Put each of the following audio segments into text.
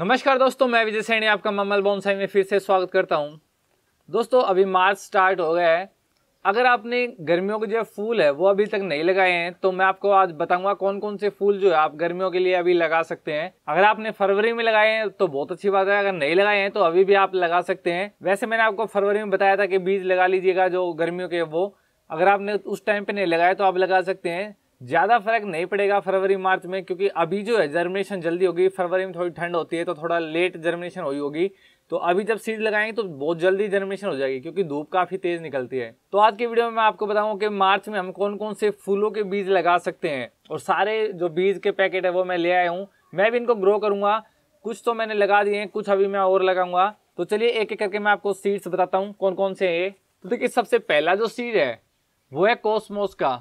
नमस्कार दोस्तों मैं विजय सैनी आपका ममल बॉन्साई में फिर से स्वागत करता हूं दोस्तों अभी मार्च स्टार्ट हो गया है अगर आपने गर्मियों के जो फूल है वो अभी तक नहीं लगाए हैं तो मैं आपको आज बताऊंगा कौन कौन से फूल जो है आप गर्मियों के लिए अभी लगा सकते हैं अगर आपने फरवरी में लगाए हैं तो बहुत अच्छी बात है अगर नहीं लगाए हैं तो अभी भी आप लगा सकते हैं वैसे मैंने आपको फरवरी में बताया था कि बीज लगा लीजिएगा जो गर्मियों के वो अगर आपने उस टाइम पे नहीं लगाया तो आप लगा सकते हैं ज़्यादा फर्क नहीं पड़ेगा फरवरी मार्च में क्योंकि अभी जो है जर्मिनेशन जल्दी होगी फरवरी में थोड़ी ठंड होती है तो थोड़ा लेट जर्मिनेशन हुई होगी तो अभी जब सीड लगाएंगे तो बहुत जल्दी जर्मिनेशन हो जाएगी क्योंकि धूप काफ़ी तेज़ निकलती है तो आज की वीडियो में मैं आपको बताऊंगा कि मार्च में हम कौन कौन से फूलों के बीज लगा सकते हैं और सारे जो बीज के पैकेट है वो मैं ले आया हूँ मैं भी इनको ग्रो करूँगा कुछ तो मैंने लगा दिए हैं कुछ अभी मैं और लगाऊंगा तो चलिए एक एक करके मैं आपको सीड्स बताता हूँ कौन कौन से है तो देखिए सबसे पहला जो सीड है वो है कॉस्मोस का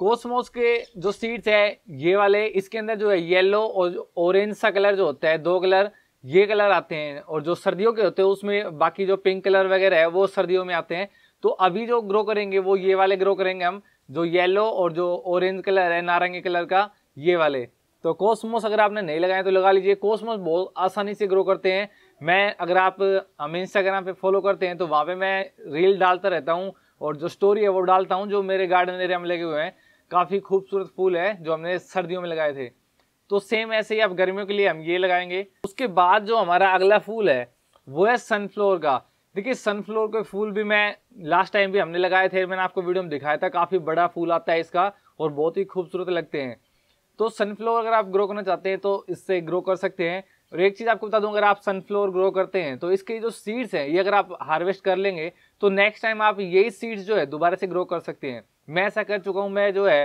कोसमोस के जो सीड्स है ये वाले इसके अंदर जो है येलो और ऑरेंज सा कलर जो होता है दो कलर ये कलर आते हैं और जो सर्दियों के होते हैं उसमें बाकी जो पिंक कलर वगैरह है वो सर्दियों में आते हैं तो अभी जो ग्रो करेंगे वो ये वाले ग्रो करेंगे हम जो येलो और जो ऑरेंज कलर है नारंगी कलर का ये वाले तो कोसमोस अगर आपने नहीं लगाए तो लगा लीजिए कोसमोस बहुत आसानी से ग्रो करते हैं मैं अगर आप हम इंस्टाग्राम पे फॉलो करते हैं तो वहाँ पे मैं रील डालता रहता हूँ और जो स्टोरी है वो डालता हूँ जो मेरे गार्डन एरिया में लगे हुए हैं काफ़ी खूबसूरत फूल है जो हमने सर्दियों में लगाए थे तो सेम ऐसे ही आप गर्मियों के लिए हम ये लगाएंगे उसके बाद जो हमारा अगला फूल है वो है सनफ्लोर का देखिए सनफ्लोर के फूल भी मैं लास्ट टाइम भी हमने लगाए थे मैंने आपको वीडियो में दिखाया था काफ़ी बड़ा फूल आता है इसका और बहुत ही खूबसूरत लगते हैं तो सनफ्लोर अगर आप ग्रो करना चाहते हैं तो इससे ग्रो कर सकते हैं और एक चीज़ आपको बता दूँ अगर आप सनफ्लोर ग्रो करते हैं तो इसके जो सीड्स हैं ये अगर आप हार्वेस्ट कर लेंगे तो नेक्स्ट टाइम आप यही सीड्स जो है दोबारा से ग्रो कर सकते हैं मैं ऐसा कर चुका हूँ मैं जो है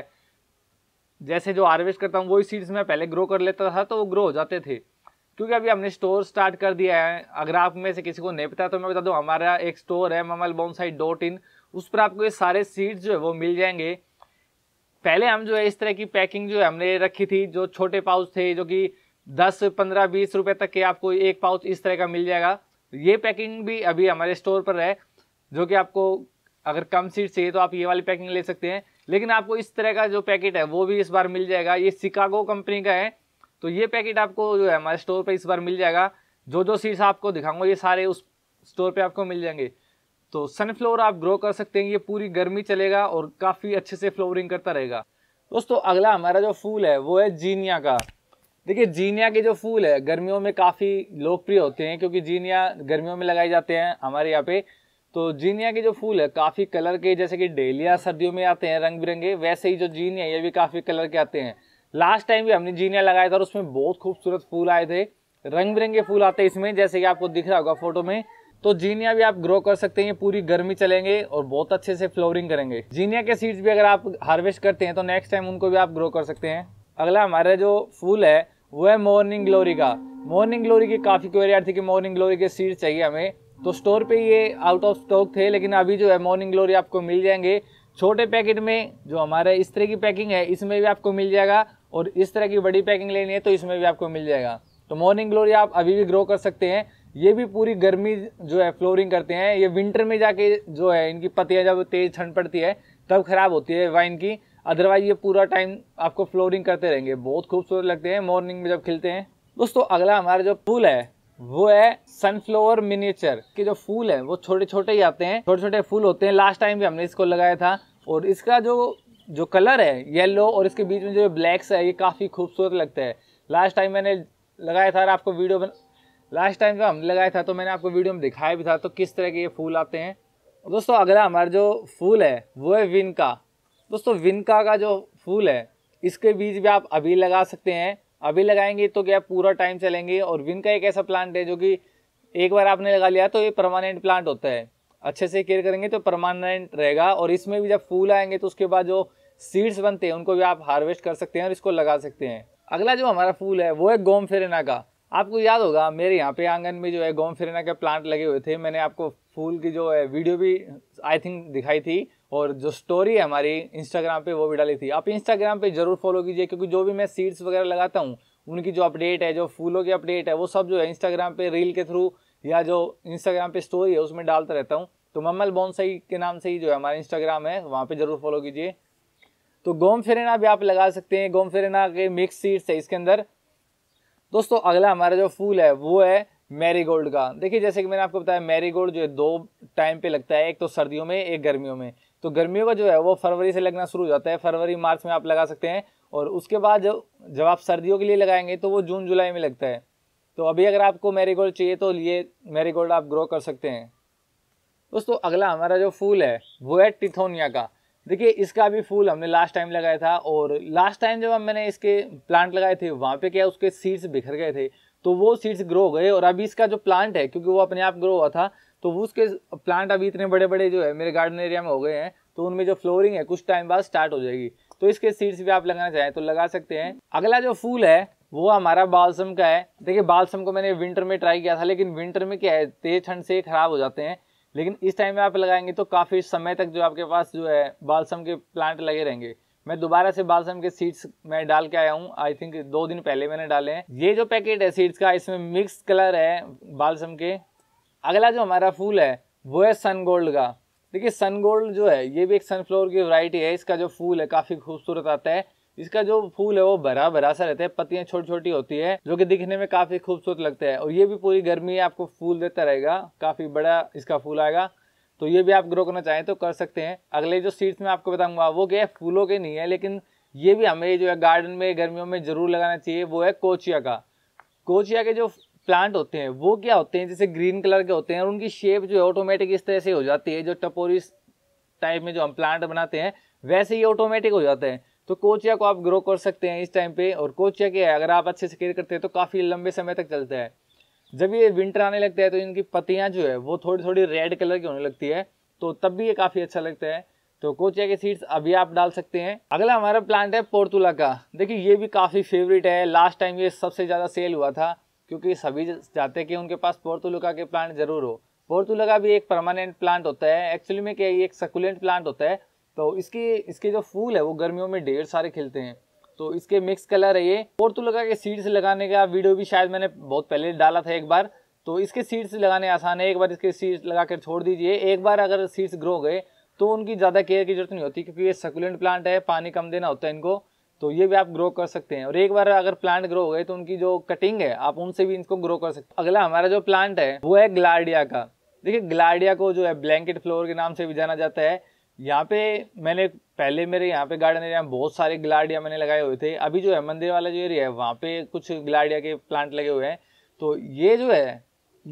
जैसे जो हार्वेस्ट करता हूँ वही सीड्स मैं पहले ग्रो कर लेता था तो वो ग्रो हो जाते थे क्योंकि अभी हमने स्टोर स्टार्ट कर दिया है अगर आप में से किसी को नहीं पता तो मैं बता दूँ हमारा एक स्टोर है ममल बोनसाई डॉट इन उस पर आपको ये सारे सीड्स जो है वो मिल जाएंगे पहले हम जो है इस तरह की पैकिंग जो है हमने रखी थी जो छोटे पाउच थे जो कि दस पंद्रह बीस रुपये तक के आपको एक पाउच इस तरह का मिल जाएगा ये पैकिंग भी अभी हमारे स्टोर पर है जो कि आपको अगर कम सीट चाहिए तो आप ये वाली पैकिंग ले सकते हैं लेकिन आपको इस तरह का जो पैकेट है वो भी इस बार मिल जाएगा ये शिकागो कंपनी का है तो ये पैकेट आपको जो है हमारे स्टोर पर इस बार मिल जाएगा जो जो सीट्स आपको दिखाऊंगा ये सारे उस स्टोर पर आपको मिल जाएंगे तो सनफ्लावर आप ग्रो कर सकते हैं ये पूरी गर्मी चलेगा और काफ़ी अच्छे से फ्लोरिंग करता रहेगा दोस्तों अगला हमारा जो फूल है वो है जीनिया का देखिए जीनिया के जो फूल है गर्मियों में काफ़ी लोकप्रिय होते हैं क्योंकि जीनिया गर्मियों में लगाए जाते हैं हमारे यहाँ पे तो जीनिया के जो फूल है काफ़ी कलर के जैसे कि डेलिया सर्दियों में आते हैं रंग बिरंगे वैसे ही जो जीनिया ये भी काफ़ी कलर के आते हैं लास्ट टाइम भी हमने जीनिया लगाया था और उसमें बहुत खूबसूरत फूल आए थे रंग बिरंगे फूल आते हैं इसमें जैसे कि आपको दिख रहा होगा फोटो में तो जीनिया भी आप ग्रो कर सकते हैं पूरी गर्मी चलेंगे और बहुत अच्छे से फ्लोरिंग करेंगे जीनिया के सीड्स भी अगर आप हार्वेस्ट करते हैं तो नेक्स्ट टाइम उनको भी आप ग्रो कर सकते हैं अगला हमारा जो फूल है वो है मॉर्निंग ग्लोरी का मॉर्निंग ग्लोरी की काफ़ी क्वेरी थी कि मॉर्निंग ग्लोरी के सीड्स चाहिए हमें तो स्टोर पे ये आउट ऑफ स्टॉक थे लेकिन अभी जो है मॉर्निंग ग्लोरी आपको मिल जाएंगे छोटे पैकेट में जो हमारे इस तरह की पैकिंग है इसमें भी आपको मिल जाएगा और इस तरह की बड़ी पैकिंग लेनी है तो इसमें भी आपको मिल जाएगा तो मॉर्निंग ग्लोरी आप अभी भी ग्रो कर सकते हैं ये भी पूरी गर्मी जो है फ्लोरिंग करते हैं ये विंटर में जाके जो है इनकी पत्तियाँ जब तेज़ ठंड पड़ती है तब ख़राब होती है वाइन की अदरवाइज ये पूरा टाइम आपको फ्लोरिंग करते रहेंगे बहुत खूबसूरत लगते हैं मॉर्निंग में जब खिलते हैं दोस्तों अगला हमारा जो फूल है वो है सनफ्लावर मिनिएचर के जो फूल है वो छोटे छोटे ही आते हैं छोटे छोटे फूल होते हैं लास्ट टाइम भी हमने इसको लगाया था और इसका जो जो कलर है येलो और इसके बीच में जो ब्लैक्स है ये काफ़ी खूबसूरत लगता है लास्ट टाइम मैंने लगाया था आपको वीडियो बन लास्ट टाइम जब हम लगाया था तो मैंने आपको वीडियो में दिखाया भी था तो किस तरह के ये फूल आते हैं दोस्तों अगला हमारा जो फूल है वो है विनका दोस्तों विनका का जो फूल है इसके बीज भी आप अभी लगा सकते हैं अभी लगाएंगे तो क्या पूरा टाइम चलेंगे और विन का एक ऐसा प्लांट है जो कि एक बार आपने लगा लिया तो ये परमानेंट प्लांट होता है अच्छे से केयर करेंगे तो परमानेंट रहेगा और इसमें भी जब फूल आएंगे तो उसके बाद जो सीड्स बनते हैं उनको भी आप हार्वेस्ट कर सकते हैं और इसको लगा सकते हैं अगला जो हमारा फूल है वो है गोम फेरेना का आपको याद होगा मेरे यहाँ पे आंगन में जो है गोम फेरेना के प्लांट लगे हुए थे मैंने आपको फूल की जो है वीडियो भी आई थिंक दिखाई थी और जो स्टोरी है हमारी इंस्टाग्राम पे वो भी डाली थी आप इंस्टाग्राम पे जरूर फॉलो कीजिए क्योंकि जो भी मैं सीड्स वगैरह लगाता हूँ उनकी जो अपडेट है जो फूलों की अपडेट है वो सब जो है इंस्टाग्राम पे रील के थ्रू या जो इंस्टाग्राम पे स्टोरी है उसमें डालता रहता हूँ तो मम्मल बोनसाई के नाम से ही जो है हमारा इंस्टाग्राम है वहाँ पर ज़रूर फॉलो कीजिए तो गोम फेरेना भी आप लगा सकते हैं गोम फेरेना के मिक्स सीड्स है इसके अंदर दोस्तों अगला हमारा जो फूल है वो है मैरीगोल्ड का देखिए जैसे कि मैंने आपको बताया मैरीगोल्ड जो है दो टाइम पे लगता है एक तो सर्दियों में एक गर्मियों में तो गर्मियों का जो है वो फरवरी से लगना शुरू हो जाता है फरवरी मार्च में आप लगा सकते हैं और उसके बाद जब जब आप सर्दियों के लिए लगाएंगे तो वो जून जुलाई में लगता है तो अभी अगर आपको मैरीगोल्ड चाहिए तो ये मैरीगोल्ड आप ग्रो कर सकते हैं दोस्तों अगला हमारा जो फूल है वो है टिथोनिया का देखिए इसका भी फूल हमने लास्ट टाइम लगाया था और लास्ट टाइम जब हम मैंने इसके प्लांट लगाए थे वहाँ पे क्या उसके सीड्स बिखर गए थे तो वो सीड्स ग्रो हो गए और अभी इसका जो प्लांट है क्योंकि वो अपने आप ग्रो हुआ था तो वो उसके प्लांट अभी इतने बड़े बड़े जो है मेरे गार्डन एरिया में हो गए हैं तो उनमें जो फ्लोरिंग है कुछ टाइम बाद स्टार्ट हो जाएगी तो इसके सीड्स भी आप लगाना चाहें तो लगा सकते हैं अगला जो फूल है वो हमारा बालसम का है देखिए बालसम को मैंने विंटर में ट्राई किया था लेकिन विंटर में क्या है तेज ठंड से ख़राब हो जाते हैं लेकिन इस टाइम में आप लगाएंगे तो काफ़ी समय तक जो आपके पास जो है बालसम के प्लांट लगे रहेंगे मैं दोबारा से बालसम के सीड्स मैं डाल के आया हूँ आई थिंक दो दिन पहले मैंने डाले हैं ये जो पैकेट है सीड्स का इसमें मिक्स कलर है बालसम के अगला जो हमारा फूल है वो है सन गोल्ड का देखिए सन गोल्ड जो है ये भी एक सनफ्लावर की वैरायटी है इसका जो फूल है काफ़ी खूबसूरत आता है इसका जो फूल है वो भरा भरा सा रहता है पत्तियां छोटी छोटी होती है जो कि दिखने में काफ़ी खूबसूरत लगता है और ये भी पूरी गर्मी आपको फूल देता रहेगा काफ़ी बड़ा इसका फूल आएगा तो ये भी आप ग्रो करना चाहें तो कर सकते हैं अगले जो सीड्स मैं आपको बताऊंगा वो क्या है फूलों के नहीं है लेकिन ये भी हमें जो है गार्डन में गर्मियों में ज़रूर लगाना चाहिए वो है कोचिया का कोचिया के जो प्लांट होते हैं वो क्या होते हैं जैसे ग्रीन कलर के होते हैं और उनकी शेप जो है ऑटोमेटिक इस तरह से हो जाती है जो टपोरी टाइप में जो हम प्लांट बनाते हैं वैसे ही ऑटोमेटिक हो जाते हैं तो कोचिया को आप ग्रो कर सकते हैं इस टाइम पे और कोचिया क्या है अगर आप अच्छे से केयर करते हैं तो काफ़ी लंबे समय तक चलता है जब ये विंटर आने लगता है तो इनकी पत्तियाँ जो है वो थोड़ी थोड़ी रेड कलर की होने लगती है तो तब भी ये काफ़ी अच्छा लगता है तो कोचिया के सीड्स अभी आप डाल सकते हैं अगला हमारा प्लांट है पोर्तुला का देखिए ये भी काफ़ी फेवरेट है लास्ट टाइम ये सबसे ज़्यादा सेल हुआ था क्योंकि सभी चाहते हैं कि उनके पास पोर्तुलुका के प्लांट ज़रूर हो पोर्तुलका भी एक परमानेंट प्लांट होता है एक्चुअली में क्या ये एक सकुलेंट प्लांट होता है तो इसकी इसके जो फूल है वो गर्मियों में ढेर सारे खिलते हैं तो इसके मिक्स कलर है ये पोर्तुलुका के सीड्स लगाने का वीडियो भी शायद मैंने बहुत पहले डाला था एक बार तो इसके सीड्स लगाने आसान है एक बार इसके सीड्स लगा कर छोड़ दीजिए एक बार अगर सीड्स ग्रो गए तो उनकी ज़्यादा केयर की जरूरत नहीं होती क्योंकि ये सकुलेंट प्लांट है पानी कम देना होता है इनको तो ये भी आप ग्रो कर सकते हैं और एक बार अगर प्लांट ग्रो हो गए तो उनकी जो कटिंग है आप उनसे भी इनको ग्रो कर सकते हैं अगला हमारा जो प्लांट है वो है ग्लाडिया का देखिए ग्लाडिया को जो है ब्लैंकेट फ्लोर के नाम से भी जाना जाता है यहाँ पे मैंने पहले मेरे यहाँ पे गार्डन एरिया में बहुत सारे ग्लाडिया मैंने लगाए हुए थे अभी जो है मंदिर वाला जो एरिया है वहाँ पे कुछ ग्लाडिया के प्लांट लगे हुए हैं तो ये जो है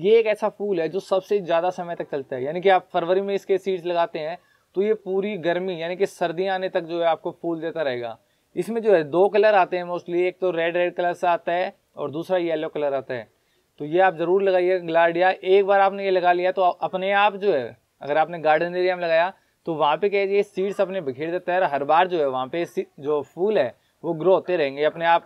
ये एक ऐसा फूल है जो सबसे ज़्यादा समय तक चलता है यानी कि आप फरवरी में इसके सीड्स लगाते हैं तो ये पूरी गर्मी यानी कि सर्दी आने तक जो है आपको फूल देता रहेगा इसमें जो है दो कलर आते हैं मोस्टली एक तो रेड रेड कलर से आता है और दूसरा येलो कलर आता है तो ये आप ज़रूर लगाइए ग्लाडिया एक बार आपने ये लगा लिया तो अपने आप जो है अगर आपने गार्डन एरिया में लगाया तो वहाँ पे क्या ये सीड्स अपने बिखेर देता है हर बार जो है वहाँ पे जो फूल है वो ग्रो होते रहेंगे अपने आप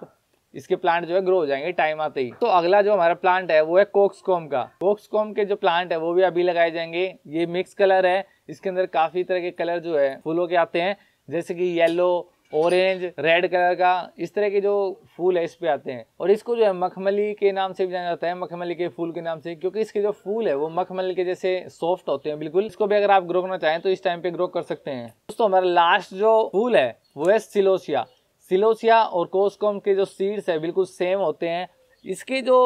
इसके प्लांट जो है ग्रो हो जाएंगे टाइम आते ही तो अगला जो हमारा प्लांट है वो है कोक्सकॉम का कोक्सकॉम के जो प्लांट है वो भी अभी लगाए जाएंगे ये मिक्स कलर है इसके अंदर काफ़ी तरह के कलर जो है फूलों के आते हैं जैसे कि येलो ऑरेंज रेड कलर का इस तरह के जो फूल है इस पे आते हैं और इसको जो है मखमली के नाम से भी जाना जाता है मखमली के फूल के नाम से क्योंकि इसके जो फूल है वो मखमली के जैसे सॉफ्ट होते हैं बिल्कुल इसको भी अगर आप ग्रो करना चाहें तो इस टाइम पे ग्रो कर सकते हैं दोस्तों हमारा लास्ट जो फूल है वो है सिलोसिया सिलोसिया और कोस्कोम के जो सीड्स है बिल्कुल सेम होते हैं इसके जो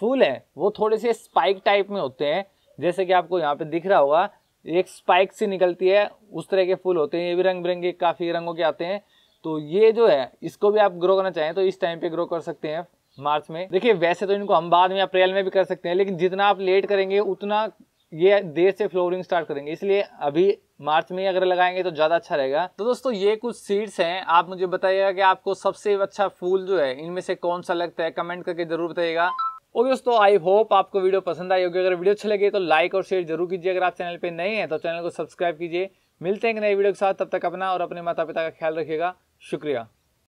फूल हैं वो थोड़े से स्पाइक टाइप में होते हैं जैसे कि आपको यहाँ पे दिख रहा होगा एक स्पाइक सी निकलती है उस तरह के फूल होते हैं ये भी रंग बिरंगे काफ़ी रंगों के आते हैं तो ये जो है इसको भी आप ग्रो करना चाहें तो इस टाइम पे ग्रो कर सकते हैं मार्च में देखिए वैसे तो इनको हम बाद में अप्रैल में भी कर सकते हैं लेकिन जितना आप लेट करेंगे उतना ये देर से फ्लोरिंग स्टार्ट करेंगे इसलिए अभी मार्च में अगर लगाएंगे तो ज़्यादा अच्छा रहेगा तो दोस्तों ये कुछ सीड्स हैं आप मुझे बताइएगा कि आपको सबसे अच्छा फूल जो है इनमें से कौन सा लगता है कमेंट करके ज़रूर बताइएगा ओके दोस्तों आई होप आपको वीडियो पसंद आई होगी अगर वीडियो अच्छी लगे तो लाइक और शेयर जरूर कीजिए अगर आप चैनल पर नए हैं तो चैनल को सब्सक्राइब कीजिए मिलते हैं एक नए वीडियो के साथ तब तक अपना और अपने माता पिता का ख्याल रखिएगा शुक्रिया